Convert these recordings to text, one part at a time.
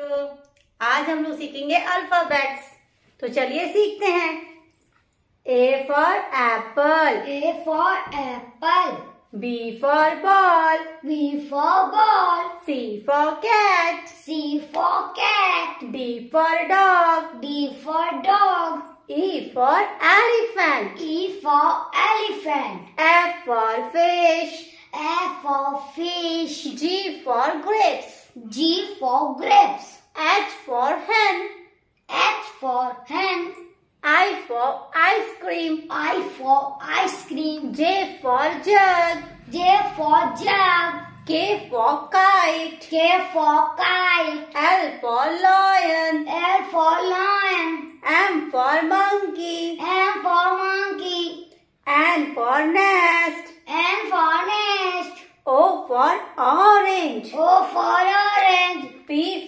तो आज हम लोग सीखेंगे अल्फाबेट्स तो चलिए सीखते हैं A for apple A for apple B for ball B for ball C for cat C for cat D for dog D for dog E for elephant. E for elephant. F for fish. F for fish. G for grapes. G for grapes. H for hen. H for hen. I for ice cream. I for ice cream. J for jug. J for jug. K for kite. K for kite. L for lion. L for lion. M for monkey. M for monkey. N for nest. N for nest. O for orange. O for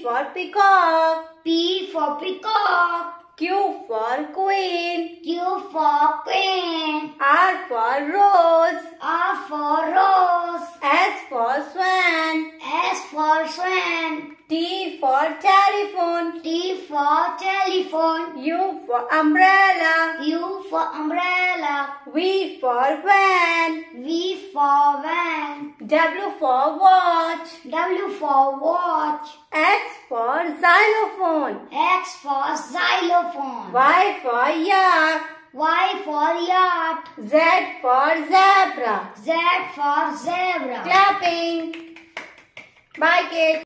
for peacock. P for peacock. Q for queen. Q for queen. R for rose. R for rose. S for swan. S for swan. T for telephone. T for telephone. U for umbrella. U for umbrella. V for van. V W for watch. W for watch. X for xylophone. X for xylophone. Y for yak. Y for yacht. Z for zebra. Z for zebra. Clapping. Bye kids.